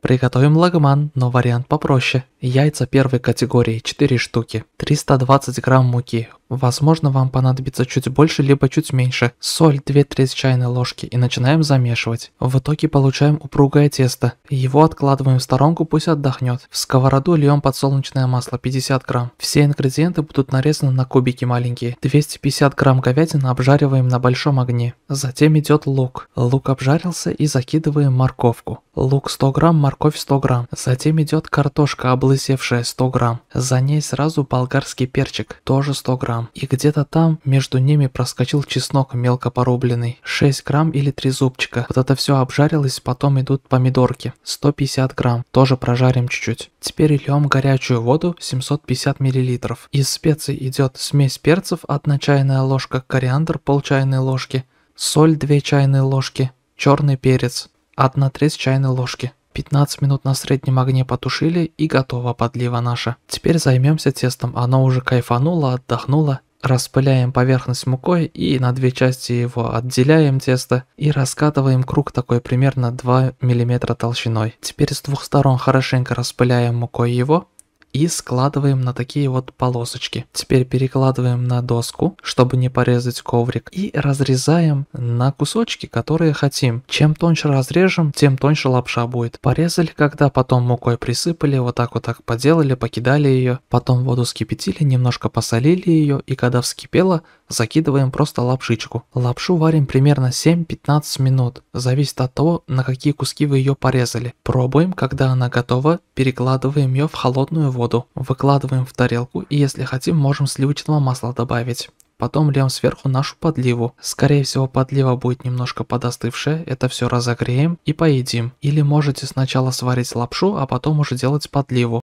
Приготовим лагман, но вариант попроще. Яйца первой категории 4 штуки, 320 грамм муки. Возможно, вам понадобится чуть больше, либо чуть меньше. Соль 2 треть чайной ложки и начинаем замешивать. В итоге получаем упругое тесто. Его откладываем в сторонку, пусть отдохнет. В сковороду льем подсолнечное масло 50 грамм. Все ингредиенты будут нарезаны на кубики маленькие. 250 грамм говядины обжариваем на большом огне. Затем идет лук. Лук обжарился и закидываем морковку. Лук 100 грамм, морковь 100 грамм. Затем идет картошка, обложенная облысевшая 100 грамм. За ней сразу болгарский перчик, тоже 100 грамм. И где-то там между ними проскочил чеснок мелко порубленный, 6 грамм или 3 зубчика. Вот это все обжарилось, потом идут помидорки, 150 грамм, тоже прожарим чуть-чуть. Теперь льем горячую воду 750 миллилитров. Из специй идет смесь перцев 1 чайная ложка, кориандр пол чайной ложки, соль 2 чайные ложки, черный перец 1 треть чайной ложки. 15 минут на среднем огне потушили и готова подлива наша. Теперь займемся тестом, оно уже кайфануло, отдохнуло. Распыляем поверхность мукой и на две части его отделяем тесто и раскатываем круг такой примерно 2 мм толщиной. Теперь с двух сторон хорошенько распыляем мукой его и складываем на такие вот полосочки. Теперь перекладываем на доску, чтобы не порезать коврик, и разрезаем на кусочки, которые хотим. Чем тоньше разрежем, тем тоньше лапша будет. Порезали, когда потом мукой присыпали, вот так вот так поделали, покидали ее, потом воду скипятили, немножко посолили ее, и когда вскипела, закидываем просто лапшичку. Лапшу варим примерно 7-15 минут, зависит от того, на какие куски вы ее порезали. Пробуем, когда она готова, перекладываем ее в холодную воду, выкладываем в тарелку и если хотим, можем сливочного масла добавить. Потом льем сверху нашу подливу. Скорее всего подлива будет немножко подостывшая, это все разогреем и поедим. Или можете сначала сварить лапшу, а потом уже делать подливу.